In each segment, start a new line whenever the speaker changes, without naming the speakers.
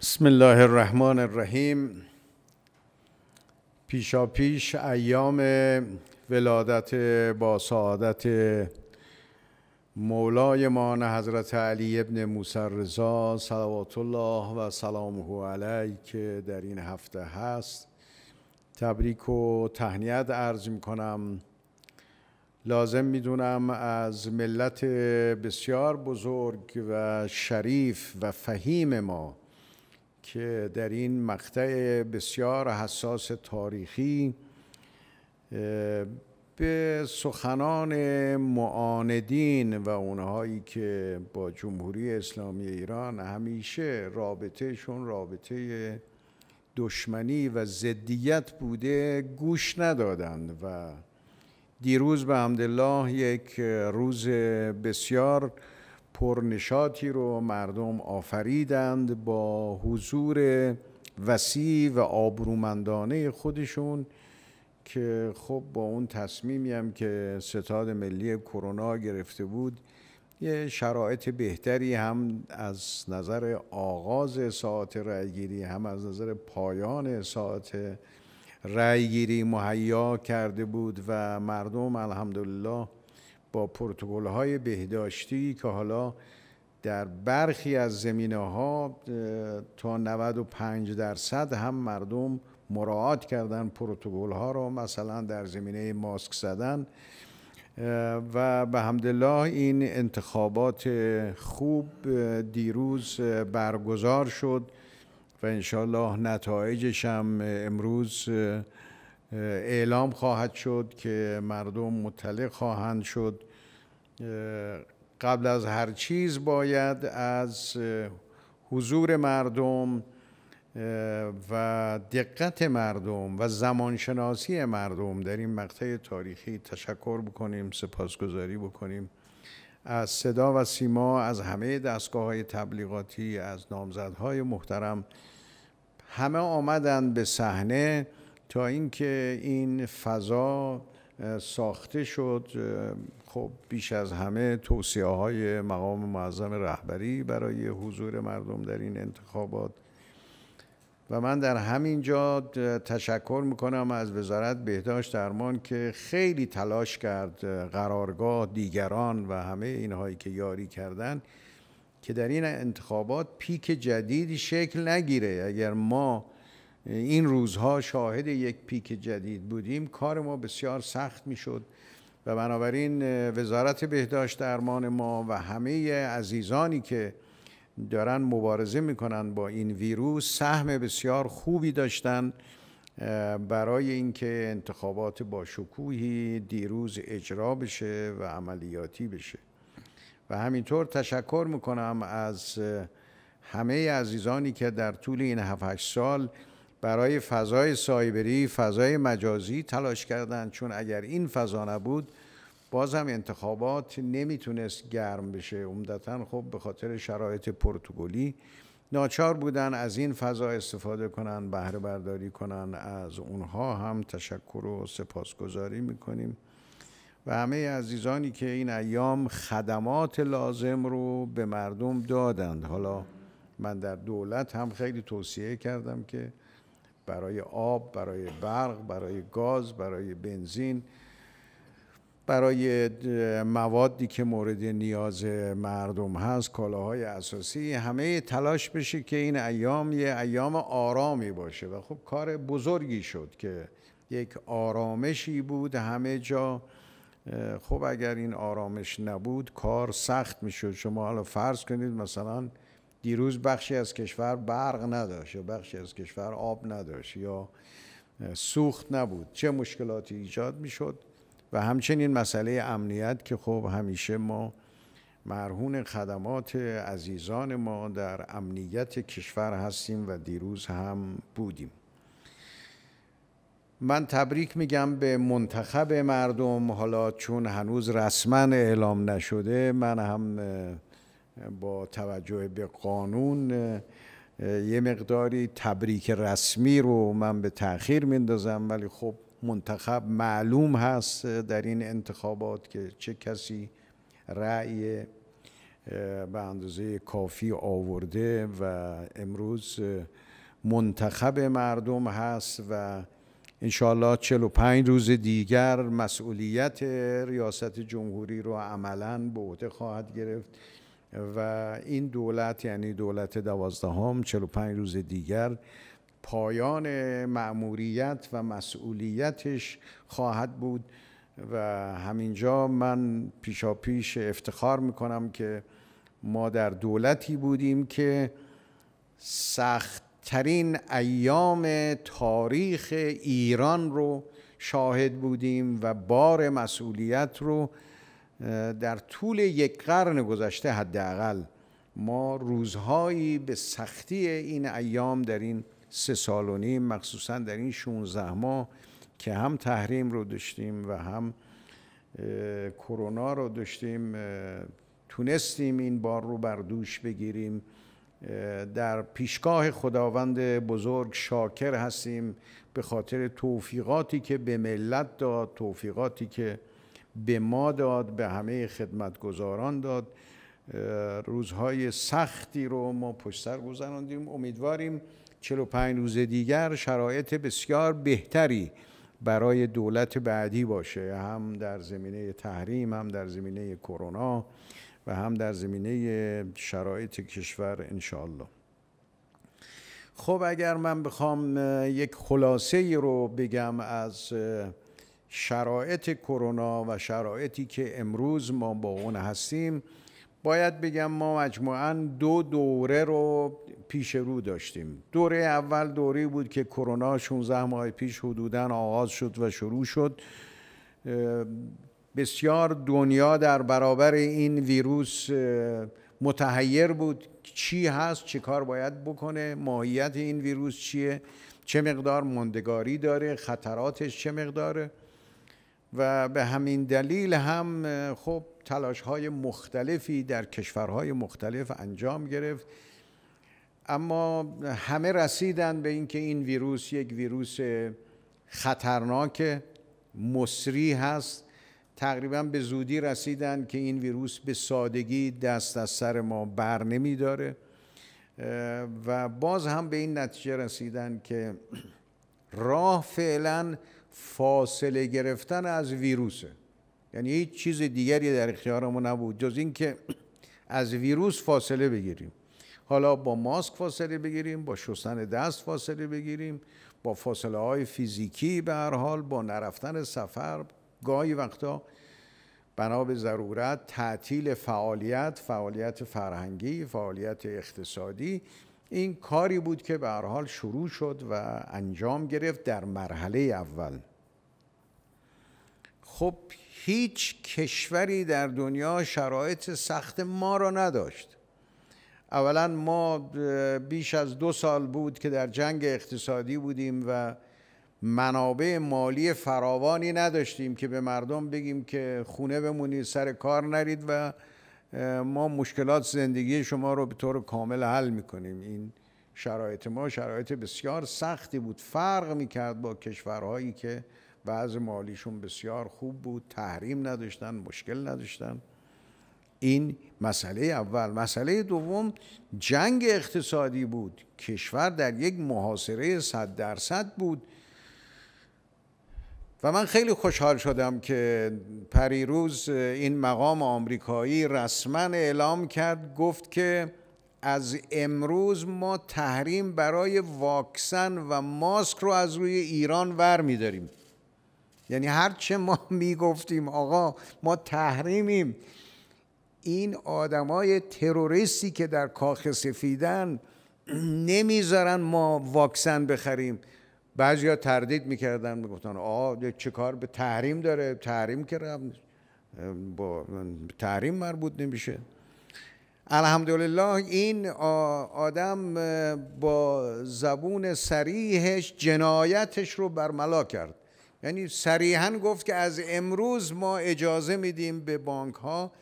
بسم الله الرحمن الرحیم پیشا پیش ایام ولادت با سعادت مولای ما حضرت علی ابن موسی رضا صلوات الله و سلامه علیه که در این هفته هست تبریک و تهنیت عرض می کنم لازم میدونم از ملت بسیار بزرگ و شریف و فهیم ما که در این مقطع بسیار حساس تاریخی به سخنان معاندین و اونهایی که با جمهوری اسلامی ایران همیشه رابطهشون رابطه دشمنی و زدیت بوده گوش ندادند و دیروز به حمدالله یک روز بسیار پرنشاتی رو مردم آفریدند با حضور وسیع و آبرومندانه خودشون که خب با اون تصمیمی هم که ستاد ملی کرونا گرفته بود یه شرایط بهتری هم از نظر آغاز ساعت رأیگیری هم از نظر پایان ساعت رأیگیری مهیا کرده بود و مردم الحمدلله با پروتکل های بهداشتی که حالا در برخی از زمینه ها تا 95 درصد هم مردم مراعات کردن پروتکل ها رو مثلا در زمینه ماسک زدن و به همدلله این انتخابات خوب دیروز برگزار شد و انشالله نتایجش هم امروز اعلام خواهد شد که مردم مطلع خواهند شد قبل از هر چیز باید از حضور مردم و دقت مردم و زمانشناسی مردم در این مقطع تاریخی تشکر بکنیم سپاسگزاری بکنیم از صدا و سیما از همه دستگاه های تبلیغاتی از نامزدهای محترم همه آمدن به صحنه تا اینکه این فضا ساخته شد خب بیش از همه توصیه های مقام معظم رهبری برای حضور مردم در این انتخابات و من در همین جا تشکر میکنم از وزارت بهداشت درمان که خیلی تلاش کرد قرارگاه دیگران و همه اینهایی که یاری کردن که در این انتخابات پیک جدیدی شکل نگیره اگر ما این روزها شاهد یک پیک جدید بودیم کار ما بسیار سخت میشد و بنابراین وزارت بهداشت درمان ما و همه عزیزانی که دارن مبارزه میکنن با این ویروس سهم بسیار خوبی داشتن برای اینکه انتخابات با شکوهی دیروز اجرا بشه و عملیاتی بشه و همینطور تشکر میکنم از همه عزیزانی که در طول این 7 سال برای فضای سایبری فضای مجازی تلاش کردند چون اگر این فضا نبود بازم انتخابات نمیتونست گرم بشه عمدتا خب به خاطر شرایط پرتغالی ناچار بودن از این فضا استفاده کنن بهره برداری کنن از اونها هم تشکر و سپاسگزاری میکنیم و همه عزیزانی که این ایام خدمات لازم رو به مردم دادند حالا من در دولت هم خیلی توصیه کردم که برای آب برای برق برای گاز برای بنزین برای موادی که مورد نیاز مردم هست کالاهای اساسی همه تلاش بشه که این ایام یه ایام آرامی باشه و خب کار بزرگی شد که یک آرامشی بود همه جا خب اگر این آرامش نبود کار سخت میشد شما حالا فرض کنید مثلا دیروز بخشی از کشور برق نداشت یا بخشی از کشور آب نداشت یا سوخت نبود چه مشکلاتی ایجاد میشد و همچنین مسئله امنیت که خب همیشه ما مرهون خدمات عزیزان ما در امنیت کشور هستیم و دیروز هم بودیم من تبریک میگم به منتخب مردم حالا چون هنوز رسما اعلام نشده من هم با توجه به قانون یه مقداری تبریک رسمی رو من به تاخیر میندازم ولی خب منتخب معلوم هست در این انتخابات که چه کسی رأی به اندازه کافی آورده و امروز منتخب مردم هست و انشاءالله 45 روز دیگر مسئولیت ریاست جمهوری رو عملا به عهده خواهد گرفت و این دولت یعنی دولت دوازدهم پنج روز دیگر پایان معموریت و مسئولیتش خواهد بود و همینجا من پیشا پیش افتخار میکنم که ما در دولتی بودیم که سختترین ایام تاریخ ایران رو شاهد بودیم و بار مسئولیت رو در طول یک قرن گذشته حداقل ما روزهایی به سختی این ایام در این سه سال و نیم مخصوصا در این 16 ماه که هم تحریم رو داشتیم و هم کرونا رو داشتیم تونستیم این بار رو بر دوش بگیریم در پیشگاه خداوند بزرگ شاکر هستیم به خاطر توفیقاتی که به ملت داد توفیقاتی که به ما داد به همه خدمتگزاران داد روزهای سختی رو ما پشت سر گذراندیم امیدواریم 45 روز دیگر شرایط بسیار بهتری برای دولت بعدی باشه هم در زمینه تحریم هم در زمینه کرونا و هم در زمینه شرایط کشور انشالله خب اگر من بخوام یک خلاصه رو بگم از شرایط کرونا و شرایطی که امروز ما با اون هستیم باید بگم ما مجموعا دو دوره رو پیش رو داشتیم دوره اول دوره بود که کرونا 16 ماه پیش حدودا آغاز شد و شروع شد بسیار دنیا در برابر این ویروس متحیر بود چی هست چه کار باید بکنه ماهیت این ویروس چیه چه مقدار مندگاری داره خطراتش چه مقداره و به همین دلیل هم خب تلاش های مختلفی در کشورهای مختلف انجام گرفت اما همه رسیدن به اینکه این ویروس یک ویروس خطرناک مصری هست تقریبا به زودی رسیدن که این ویروس به سادگی دست از سر ما بر نمی داره و باز هم به این نتیجه رسیدن که راه فعلا فاصله گرفتن از ویروسه یعنی هیچ چیز دیگری در اختیارمون نبود جز اینکه از ویروس فاصله بگیریم حالا با ماسک فاصله بگیریم با شستن دست فاصله بگیریم با فاصله های فیزیکی به هر حال با نرفتن سفر گاهی وقتا بنا به ضرورت تعطیل فعالیت فعالیت فرهنگی فعالیت اقتصادی این کاری بود که به حال شروع شد و انجام گرفت در مرحله اول خب هیچ کشوری در دنیا شرایط سخت ما را نداشت اولا ما بیش از دو سال بود که در جنگ اقتصادی بودیم و منابع مالی فراوانی نداشتیم که به مردم بگیم که خونه بمونید سر کار نرید و ما مشکلات زندگی شما رو به طور کامل حل میکنیم این شرایط ما شرایط بسیار سختی بود فرق میکرد با کشورهایی که بعض مالیشون بسیار خوب بود تحریم نداشتن مشکل نداشتن این مسئله اول مسئله دوم جنگ اقتصادی بود کشور در یک محاصره صد درصد بود و من خیلی خوشحال شدم که پریروز این مقام آمریکایی رسما اعلام کرد گفت که از امروز ما تحریم برای واکسن و ماسک رو از روی ایران ور میداریم یعنی هرچه ما میگفتیم آقا ما تحریمیم این آدمای تروریستی که در کاخ سفیدن نمیذارن ما واکسن بخریم یا تردید میکردن میگفتن آه چه کار به تحریم داره تحریم که با تحریم مربوط نمیشه الحمدلله این آدم با زبون سریحش جنایتش رو برملا کرد یعنی سریحا گفت که از امروز ما اجازه میدیم به بانک ها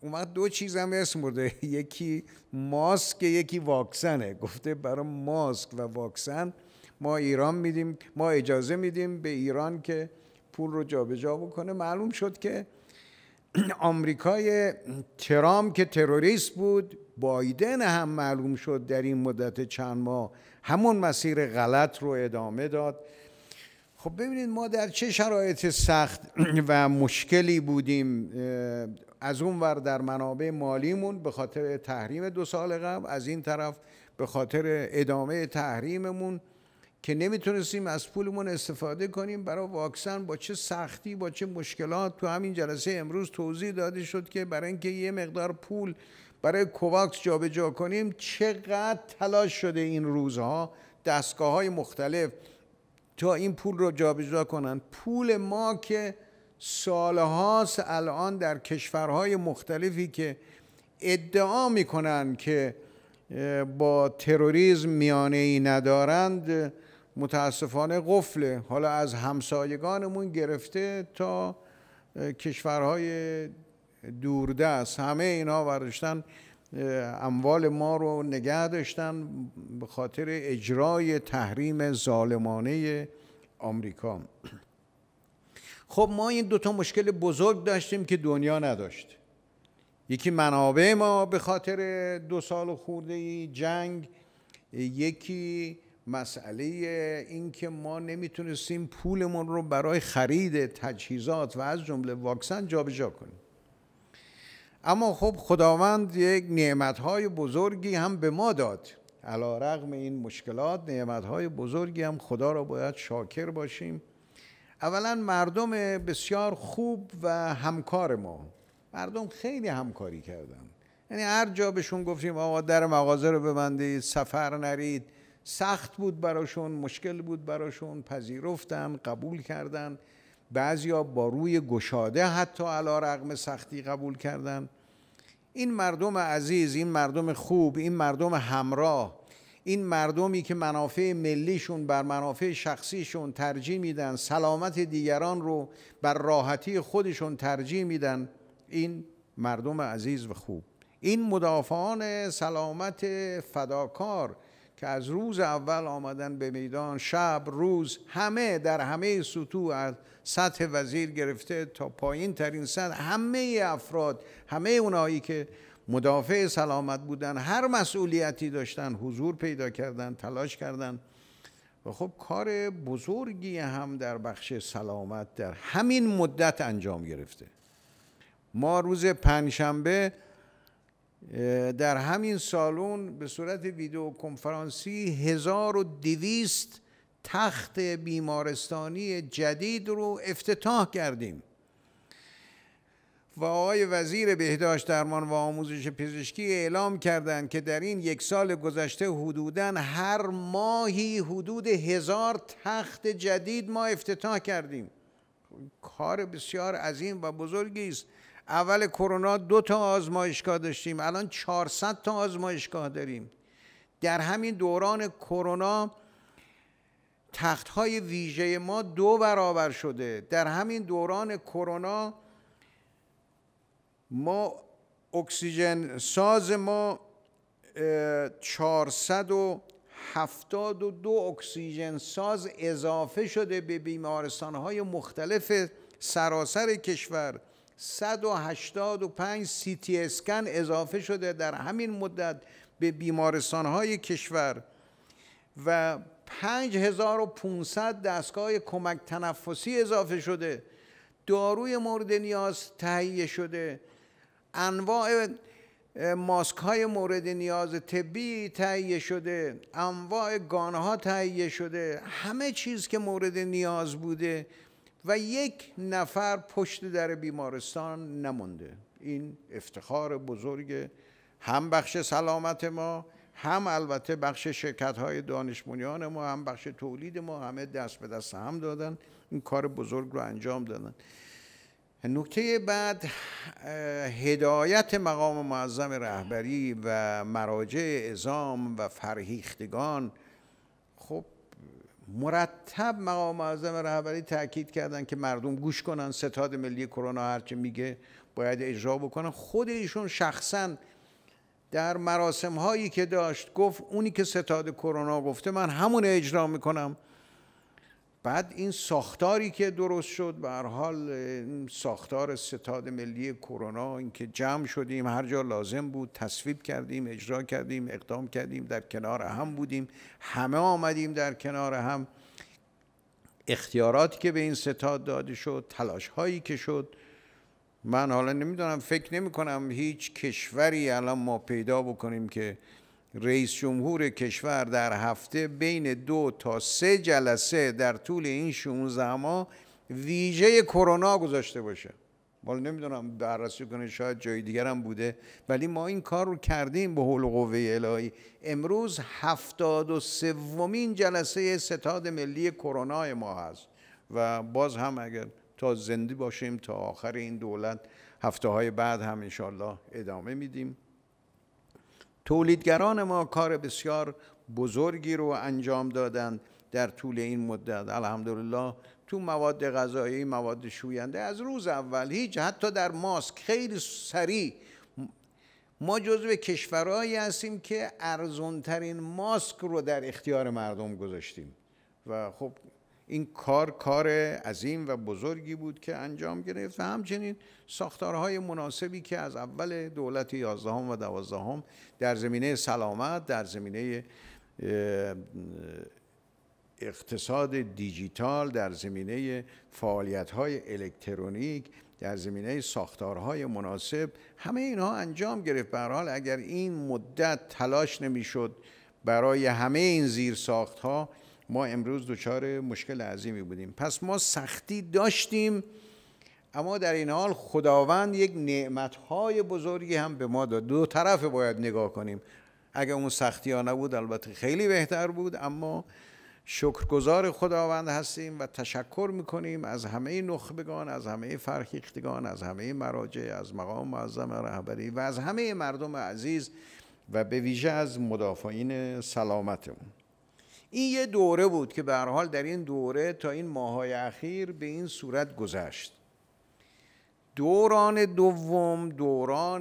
اون دو چیز هم اسم برده یکی ماسک یکی واکسنه گفته برای ماسک و واکسن ما ایران میدیم ما اجازه میدیم به ایران که پول رو جابجا جا بکنه معلوم شد که آمریکای ترام که تروریست بود بایدن هم معلوم شد در این مدت چند ماه همون مسیر غلط رو ادامه داد خب ببینید ما در چه شرایط سخت و مشکلی بودیم از اون در منابع مالیمون به خاطر تحریم دو سال قبل از این طرف به خاطر ادامه تحریممون که نمیتونستیم از پولمون استفاده کنیم برای واکسن با چه سختی با چه مشکلات تو همین جلسه امروز توضیح داده شد که برای اینکه یه مقدار پول برای کوواکس جابجا کنیم چقدر تلاش شده این روزها دستگاه های مختلف تا این پول رو جابجا کنن پول ما که سالهاست الان در کشورهای مختلفی که ادعا میکنن که با تروریسم میانه ای ندارند متاسفانه قفله حالا از همسایگانمون گرفته تا کشورهای دوردست همه اینا ورشتن اموال ما رو نگه داشتن به خاطر اجرای تحریم ظالمانه آمریکا خب ما این دوتا مشکل بزرگ داشتیم که دنیا نداشت یکی منابع ما به خاطر دو سال خورده جنگ یکی مسئله اینکه ما نمیتونستیم پولمون رو برای خرید تجهیزات و از جمله واکسن جابجا کنیم اما خب خداوند یک نعمتهای بزرگی هم به ما داد علا رغم این مشکلات نعمتهای بزرگی هم خدا را باید شاکر باشیم اولا مردم بسیار خوب و همکار ما مردم خیلی همکاری کردن یعنی هر جا بهشون گفتیم آقا در مغازه رو ببندید سفر نرید سخت بود براشون مشکل بود براشون پذیرفتن قبول کردن بعضیا با روی گشاده حتی علا رقم سختی قبول کردن این مردم عزیز این مردم خوب این مردم همراه این مردمی که منافع ملیشون بر منافع شخصیشون ترجیح میدن سلامت دیگران رو بر راحتی خودشون ترجیح میدن این مردم عزیز و خوب این مدافعان سلامت فداکار که از روز اول آمدن به میدان شب روز همه در همه سطوح از سطح وزیر گرفته تا پایین ترین سطح همه افراد همه اونایی که مدافع سلامت بودن هر مسئولیتی داشتن حضور پیدا کردن تلاش کردن و خب کار بزرگی هم در بخش سلامت در همین مدت انجام گرفته ما روز پنجشنبه در همین سالون به صورت ویدیو کنفرانسی 1200 تخت بیمارستانی جدید رو افتتاح کردیم و آقای وزیر بهداشت درمان و آموزش پزشکی اعلام کردند که در این یک سال گذشته حدوداً هر ماهی حدود هزار تخت جدید ما افتتاح کردیم کار بسیار عظیم و بزرگی است اول کرونا دو تا آزمایشگاه داشتیم الان 400 تا آزمایشگاه داریم در همین دوران کرونا تخت های ویژه ما دو برابر شده در همین دوران کرونا ما اکسیژن ساز ما دو اکسیژن ساز اضافه شده به بیمارستان های مختلف سراسر کشور 185 سی تی اسکن اضافه شده در همین مدت به بیمارستان های کشور و 5500 دستگاه کمک تنفسی اضافه شده داروی مورد نیاز تهیه شده انواع ماسک های مورد نیاز طبی تهیه شده انواع گانه ها تهیه شده همه چیز که مورد نیاز بوده و یک نفر پشت در بیمارستان نمونده این افتخار بزرگ هم بخش سلامت ما هم البته بخش شرکت های دانشمونیان ما هم بخش تولید ما همه دست به دست هم دادن این کار بزرگ رو انجام دادن نکته بعد هدایت مقام معظم رهبری و مراجع ازام و فرهیختگان خب مرتب مقام معظم رهبری تاکید کردن که مردم گوش کنن ستاد ملی کرونا هرچه میگه باید اجرا بکنن خود ایشون شخصا در مراسم هایی که داشت گفت اونی که ستاد کرونا گفته من همون اجرا میکنم بعد این ساختاری که درست شد به هر حال ساختار ستاد ملی کرونا اینکه جمع شدیم هر جا لازم بود تصویب کردیم اجرا کردیم اقدام کردیم در کنار هم بودیم همه آمدیم در کنار هم اختیاراتی که به این ستاد داده شد تلاش هایی که شد من حالا نمیدونم فکر نمی کنم هیچ کشوری الان ما پیدا بکنیم که رئیس جمهور کشور در هفته بین دو تا سه جلسه در طول این 16 ماه ویژه کرونا گذاشته باشه حالا نمیدونم بررسی کنه شاید جای دیگر هم بوده ولی ما این کار رو کردیم به حول قوه الهی امروز هفتاد و سومین جلسه ستاد ملی کرونا ما هست و باز هم اگر تا زنده باشیم تا آخر این دولت هفته های بعد هم انشالله ادامه میدیم تولیدگران ما کار بسیار بزرگی رو انجام دادند در طول این مدت الحمدلله تو مواد غذایی مواد شوینده از روز اول هیچ حتی در ماسک خیلی سریع ما جزو کشورهایی هستیم که ارزونترین ماسک رو در اختیار مردم گذاشتیم و خب این کار کار عظیم و بزرگی بود که انجام گرفت و همچنین ساختارهای مناسبی که از اول دولت یازدهم و دوازدهم در زمینه سلامت در زمینه اقتصاد دیجیتال در زمینه فعالیت‌های الکترونیک در زمینه ساختارهای مناسب همه اینها انجام گرفت به حال اگر این مدت تلاش نمیشد برای همه این زیر ساختها ما امروز دچار مشکل عظیمی بودیم پس ما سختی داشتیم اما در این حال خداوند یک نعمتهای بزرگی هم به ما داد دو طرف باید نگاه کنیم اگر اون سختی ها نبود البته خیلی بهتر بود اما شکرگزار خداوند هستیم و تشکر میکنیم از همه نخبگان از همه فرهیختگان از همه مراجع از مقام معظم رهبری و از همه مردم عزیز و به ویژه از مدافعین سلامتمون این یه دوره بود که به حال در این دوره تا این ماهای اخیر به این صورت گذشت دوران دوم دوران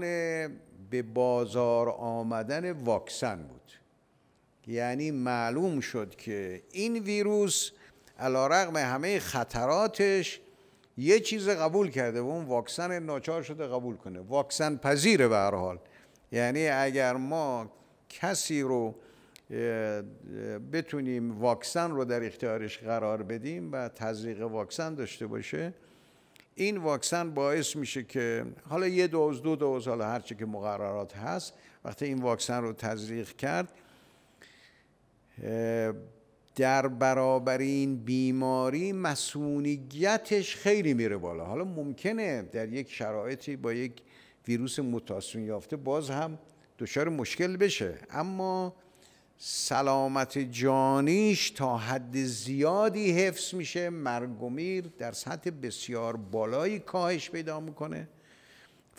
به بازار آمدن واکسن بود یعنی معلوم شد که این ویروس علا رقم همه خطراتش یه چیز قبول کرده و اون واکسن ناچار شده قبول کنه واکسن پذیره به حال یعنی اگر ما کسی رو بتونیم واکسن رو در اختیارش قرار بدیم و تزریق واکسن داشته باشه این واکسن باعث میشه که حالا یه دوز دو دوز حالا هرچی که مقررات هست وقتی این واکسن رو تزریق کرد در برابر این بیماری مسئولیتش خیلی میره بالا حالا ممکنه در یک شرایطی با یک ویروس متاسون یافته باز هم دچار مشکل بشه اما سلامت جانیش تا حد زیادی حفظ میشه میر در سطح بسیار بالایی کاهش پیدا میکنه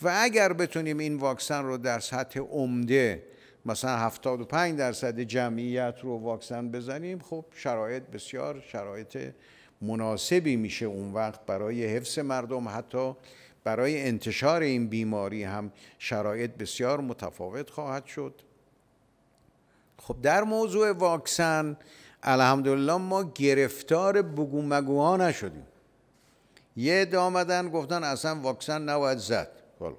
و اگر بتونیم این واکسن رو در سطح عمده مثلا 75 درصد جمعیت رو واکسن بزنیم خب شرایط بسیار شرایط مناسبی میشه اون وقت برای حفظ مردم حتی برای انتشار این بیماری هم شرایط بسیار متفاوت خواهد شد خب در موضوع واکسن الحمدلله ما گرفتار بگو مگوها نشدیم یه عده آمدن گفتن اصلا واکسن نباید زد خب.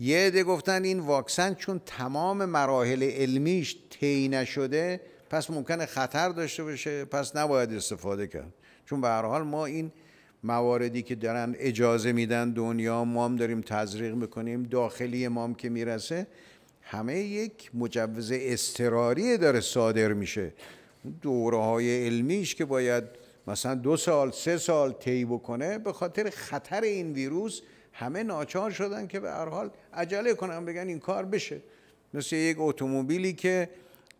یه عده گفتن این واکسن چون تمام مراحل علمیش طی نشده پس ممکنه خطر داشته باشه پس نباید استفاده کرد چون به هر حال ما این مواردی که دارن اجازه میدن دنیا ما هم داریم تزریق میکنیم داخلی ما هم که میرسه همه یک مجوز استراری داره صادر میشه دوره های علمیش که باید مثلا دو سال سه سال طی بکنه به خاطر خطر این ویروس همه ناچار شدن که به هر حال عجله کنن بگن این کار بشه مثل یک اتومبیلی که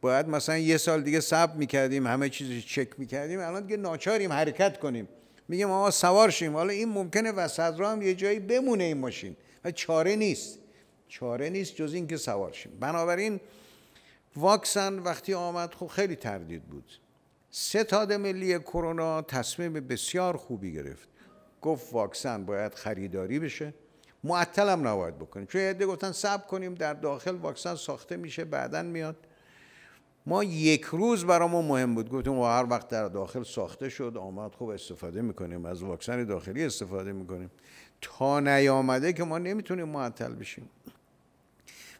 باید مثلا یه سال دیگه صبر میکردیم همه چیز چک میکردیم الان دیگه ناچاریم حرکت کنیم میگم آقا سوار شیم حالا این ممکنه وسط را هم یه جایی بمونه این ماشین و چاره نیست چاره نیست جز اینکه سوار شیم بنابراین واکسن وقتی آمد خب خیلی تردید بود ستاد ملی کرونا تصمیم بسیار خوبی گرفت گفت واکسن باید خریداری بشه معطل هم نباید بکنیم چون عده گفتن صبر کنیم در داخل واکسن ساخته میشه بعدا میاد ما یک روز برامون مهم بود گفتیم و هر وقت در داخل ساخته شد آمد خوب استفاده میکنیم از واکسن داخلی استفاده میکنیم تا نیامده که ما نمیتونیم معطل بشیم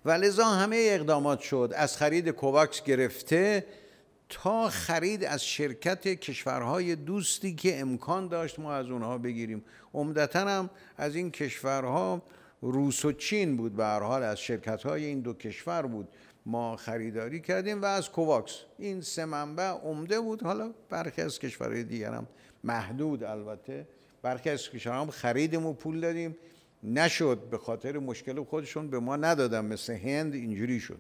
و لذا همه اقدامات شد از خرید کوواکس گرفته تا خرید از شرکت کشورهای دوستی که امکان داشت ما از اونها بگیریم عمدتا هم از این کشورها روس و چین بود به هر حال از های این دو کشور بود ما خریداری کردیم و از کوواکس این سه منبع عمده بود حالا برخی از کشورهای دیگر هم محدود البته برخی از کشورها هم خریدمو پول دادیم نشد به خاطر مشکل خودشون به ما ندادن مثل هند اینجوری شد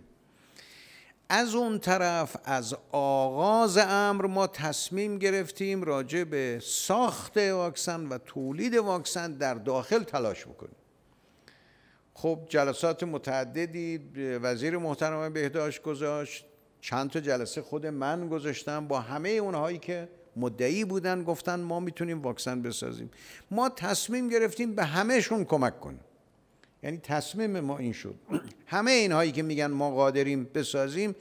از اون طرف از آغاز امر ما تصمیم گرفتیم راجع به ساخت واکسن و تولید واکسن در داخل تلاش بکنیم خب جلسات متعددی وزیر محترم بهداشت گذاشت چند تا جلسه خود من گذاشتم با همه اونهایی که مدعی بودن گفتن ما میتونیم واکسن بسازیم ما تصمیم گرفتیم به همهشون کمک کنیم یعنی تصمیم ما این شد همه اینهایی که میگن ما قادریم بسازیم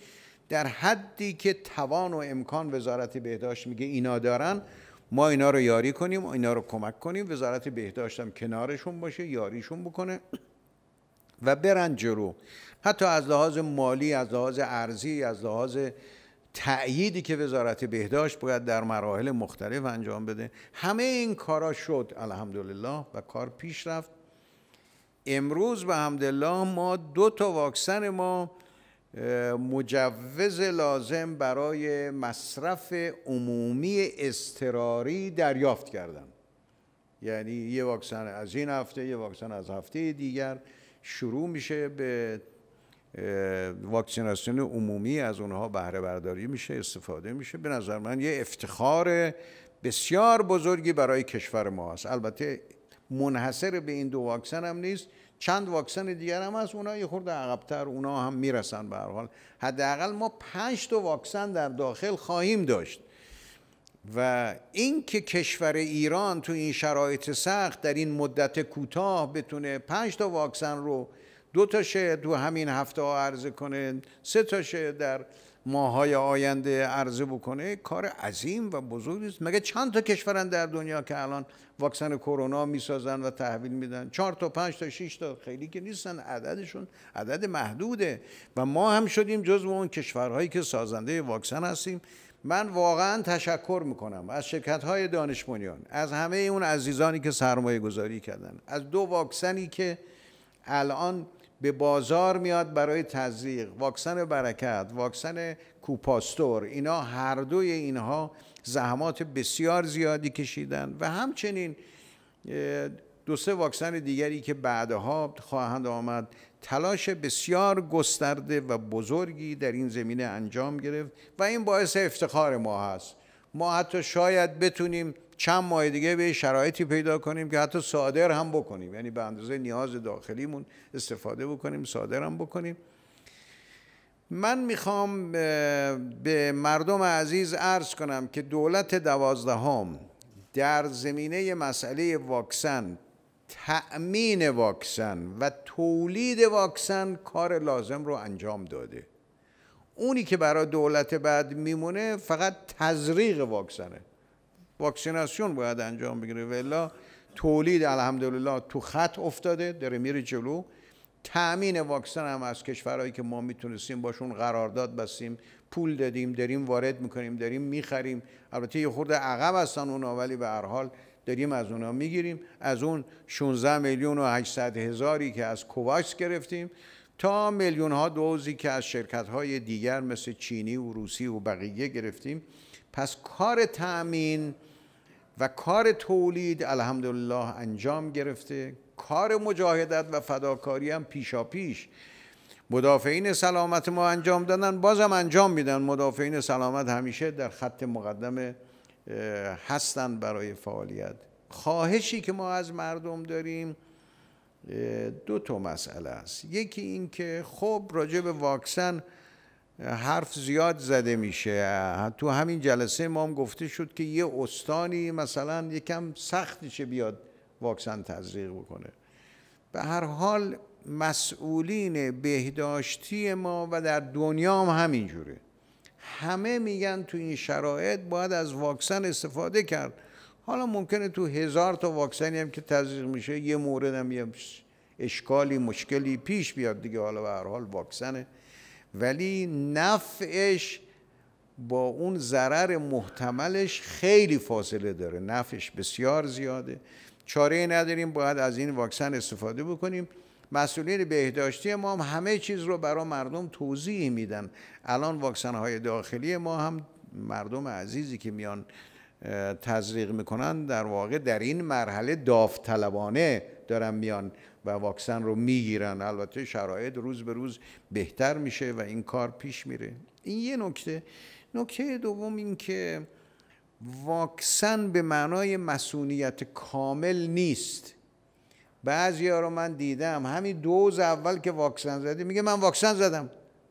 در حدی که توان و امکان وزارت بهداشت میگه اینا دارن ما اینا رو یاری کنیم اینا رو کمک کنیم وزارت بهداشت هم کنارشون باشه یاریشون بکنه و برن جلو حتی از لحاظ مالی از لحاظ ارزی از لحاظ تأییدی که وزارت بهداشت باید در مراحل مختلف انجام بده همه این کارا شد الحمدلله و کار پیش رفت امروز به همدلله ما دو تا واکسن ما مجوز لازم برای مصرف عمومی استراری دریافت کردم یعنی یه واکسن از این هفته یه واکسن از هفته دیگر شروع میشه به واکسیناسیون عمومی از اونها بهره برداری میشه استفاده میشه به نظر من یه افتخار بسیار بزرگی برای کشور ما هست البته منحصر به این دو واکسن هم نیست چند واکسن دیگر هم هست اونها یه خورده عقبتر اونها هم میرسن به هر حال حداقل ما پنج تا واکسن در داخل خواهیم داشت و اینکه کشور ایران تو این شرایط سخت در این مدت کوتاه بتونه پنج تا واکسن رو دو تا شعر دو همین هفته ها عرضه کنه سه تا شعر در ماهای آینده عرضه بکنه کار عظیم و بزرگی است مگه چند تا کشورن در دنیا که الان واکسن کرونا میسازن و تحویل میدن چهار تا پنج تا شش تا خیلی که نیستن عددشون عدد محدوده و ما هم شدیم جزو اون کشورهایی که سازنده واکسن هستیم من واقعا تشکر میکنم از شرکت های دانش از همه اون عزیزانی که سرمایه گذاری کردن از دو واکسنی که الان به بازار میاد برای تزریق واکسن برکت واکسن کوپاستور اینا هر دوی اینها زحمات بسیار زیادی کشیدن و همچنین دو سه واکسن دیگری که بعدها خواهند آمد تلاش بسیار گسترده و بزرگی در این زمینه انجام گرفت و این باعث افتخار ما هست ما حتی شاید بتونیم چند ماه دیگه به شرایطی پیدا کنیم که حتی صادر هم بکنیم یعنی به اندازه نیاز داخلیمون استفاده بکنیم صادر هم بکنیم من میخوام به مردم عزیز عرض کنم که دولت دوازدهم در زمینه مسئله واکسن تأمین واکسن و تولید واکسن کار لازم رو انجام داده اونی که برای دولت بعد میمونه فقط تزریق واکسنه واکسیناسیون باید انجام بگیره ولا تولید الحمدلله تو خط افتاده داره میره جلو تأمین واکسن هم از کشورهایی که ما میتونستیم باشون قرارداد بسیم، پول دادیم داریم وارد میکنیم داریم میخریم البته یه خورده عقب هستن اونا ولی به هر حال داریم از اونا میگیریم از اون 16 میلیون و 800 هزاری که از کوواکس گرفتیم تا میلیون ها دوزی که از شرکت های دیگر مثل چینی و روسی و بقیه گرفتیم پس کار تأمین و کار تولید الحمدلله انجام گرفته کار مجاهدت و فداکاری هم پیشا پیش مدافعین سلامت ما انجام دادن بازم انجام میدن مدافعین سلامت همیشه در خط مقدم هستند برای فعالیت خواهشی که ما از مردم داریم دو تا مسئله است یکی این که خب راجع به واکسن حرف زیاد زده میشه تو همین جلسه ما هم گفته شد که یه استانی مثلا یکم سختیشه بیاد واکسن تزریق بکنه به هر حال مسئولین بهداشتی ما و در دنیا هم همینجوره همه میگن تو این شرایط باید از واکسن استفاده کرد حالا ممکنه تو هزار تا واکسنی هم که تزریق میشه یه مورد هم یه اشکالی مشکلی پیش بیاد دیگه حالا به هر حال واکسنه ولی نفعش با اون ضرر محتملش خیلی فاصله داره نفعش بسیار زیاده چاره نداریم باید از این واکسن استفاده بکنیم مسئولین بهداشتی ما هم همه چیز رو برای مردم توضیح میدن الان واکسن های داخلی ما هم مردم عزیزی که میان تزریق میکنن در واقع در این مرحله داوطلبانه دارن میان و واکسن رو میگیرن البته شرایط روز به روز بهتر میشه و این کار پیش میره این یه نکته نکته دوم این که واکسن به معنای مسئولیت کامل نیست بعضی ها رو من دیدم همین دوز اول که واکسن زده میگه من واکسن زدم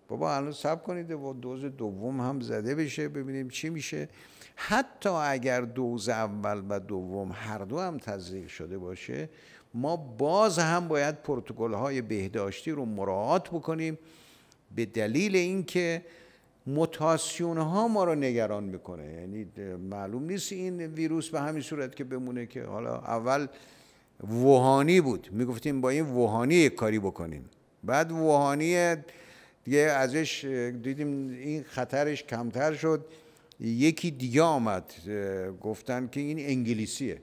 بابا الان سب کنید و دوز دوم هم زده بشه ببینیم چی میشه حتی اگر دوز اول و دوم هر دو هم تزریق شده باشه ما باز هم باید پروتکل های بهداشتی رو مراعات بکنیم به دلیل اینکه موتاسیون ها ما رو نگران میکنه یعنی معلوم نیست این ویروس به همین صورت که بمونه که حالا اول ووهانی بود میگفتیم با این ووهانی یک کاری بکنیم بعد ووهانی دیگه ازش دیدیم این خطرش کمتر شد یکی دیگه آمد گفتن که این انگلیسیه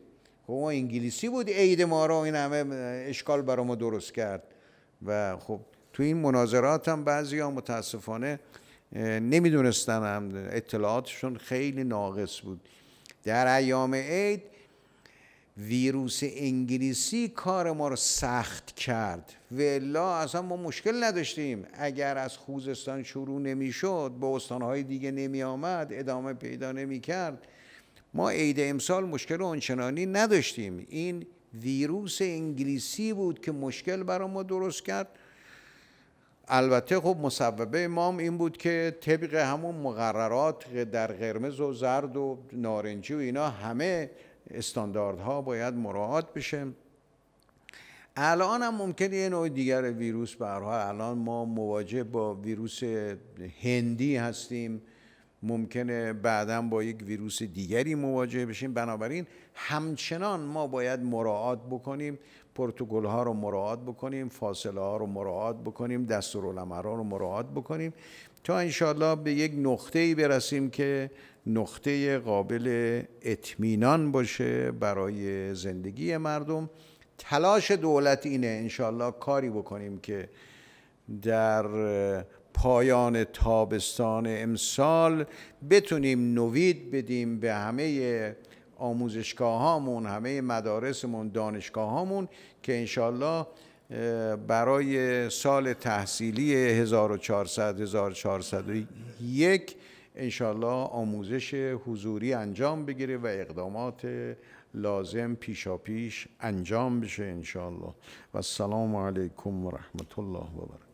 خب انگلیسی بود عید ما رو این همه اشکال برای ما درست کرد و خب تو این مناظرات هم بعضی ها متاسفانه نمیدونستن هم اطلاعاتشون خیلی ناقص بود در ایام عید ویروس انگلیسی کار ما رو سخت کرد ولا اصلا ما مشکل نداشتیم اگر از خوزستان شروع نمیشد به استانهای دیگه نمی آمد ادامه پیدا نمی کرد ما عید امسال مشکل آنچنانی نداشتیم این ویروس انگلیسی بود که مشکل برای ما درست کرد البته خب مسببه ما این بود که طبق همون مقررات در قرمز و زرد و نارنجی و اینا همه استانداردها باید مراعات بشه الان هم ممکنه یه نوع دیگر ویروس برها الان ما مواجه با ویروس هندی هستیم ممکنه بعدا با یک ویروس دیگری مواجه بشیم بنابراین همچنان ما باید مراعات بکنیم پروتکل ها رو مراعات بکنیم فاصله ها رو مراعات بکنیم دستور رو مراعات بکنیم تا انشالله به یک نقطه ای برسیم که نقطه قابل اطمینان باشه برای زندگی مردم تلاش دولت اینه انشالله کاری بکنیم که در پایان تابستان امسال بتونیم نوید بدیم به همه آموزشگاه هامون همه مدارسمون دانشگاه هامون که انشالله برای سال تحصیلی 1400 1401 انشالله آموزش حضوری انجام بگیره و اقدامات لازم پیشا پیش انجام بشه انشالله و السلام علیکم و رحمت الله و برکاته